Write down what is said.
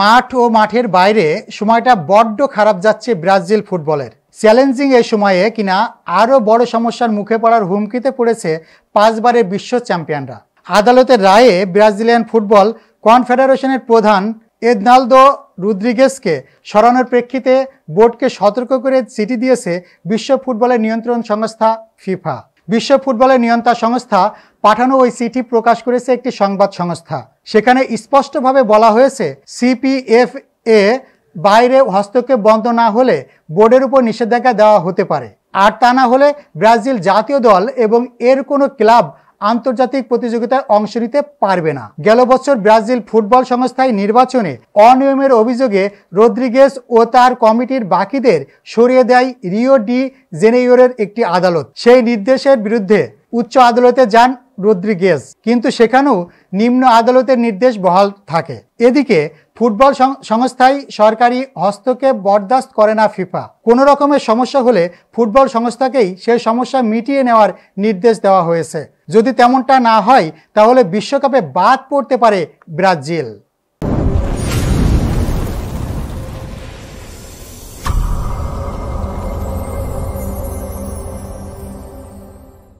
মাঠ ও মাঠের বাইরে সময়টা বড্ড খারাপ যাচ্ছে ব্রাজিল ফুটবলের চ্যালেঞ্জিং এই সময়ে কিনা আরও বড় সমস্যার মুখে পড়ার হুমকিতে পড়েছে পাঁচবারের বিশ্ব চ্যাম্পিয়নরা আদালতের রায়ে ব্রাজিলিয়ান ফুটবল কনফেডারেশনের প্রধান এদনালদো রুদ্রিগেসকে সরানোর প্রেক্ষিতে বোর্ডকে সতর্ক করে চিঠি দিয়েছে বিশ্ব ফুটবলের নিয়ন্ত্রণ সংস্থা ফিফা বিশ্ব ফুটবলের নিয়ন্ত্রণ সংস্থা পাঠানো ওই চিঠি প্রকাশ করেছে একটি সংবাদ সংস্থা সেখানে স্পষ্টভাবে বলা হয়েছে সিপিএফ এ বাইরে হস্তক্ষেপ বন্ধ না হলে বোর্ডের উপর নিষেধাজ্ঞা দেওয়া হতে পারে আর তা না হলে ব্রাজিল জাতীয় দল এবং এর কোনো ক্লাব আন্তর্জাতিক প্রতিযোগিতায় অংশ নিতে পারবে না গেল বছর ব্রাজিল ফুটবল সংস্থায় নির্বাচনে অনিয়মের অভিযোগে রদ্রিগেস ও তার কমিটির বাকিদের সরিয়ে দেয় রিও ডি জেনেইয়রের একটি আদালত সেই নির্দেশের বিরুদ্ধে উচ্চ আদালতে যান রদ্রিগেস কিন্তু সেখানেও নিম্ন আদালতের নির্দেশ বহাল থাকে এদিকে ফুটবল সংস্থায় সরকারি হস্তক্ষেপ বরদাস্ত করে না ফিফা কোনো রকমের সমস্যা হলে ফুটবল সংস্থাকেই সেই সমস্যা মিটিয়ে নেওয়ার নির্দেশ দেওয়া হয়েছে যদি তেমনটা না হয় তাহলে বিশ্বকাপে বাদ পড়তে পারে ব্রাজিল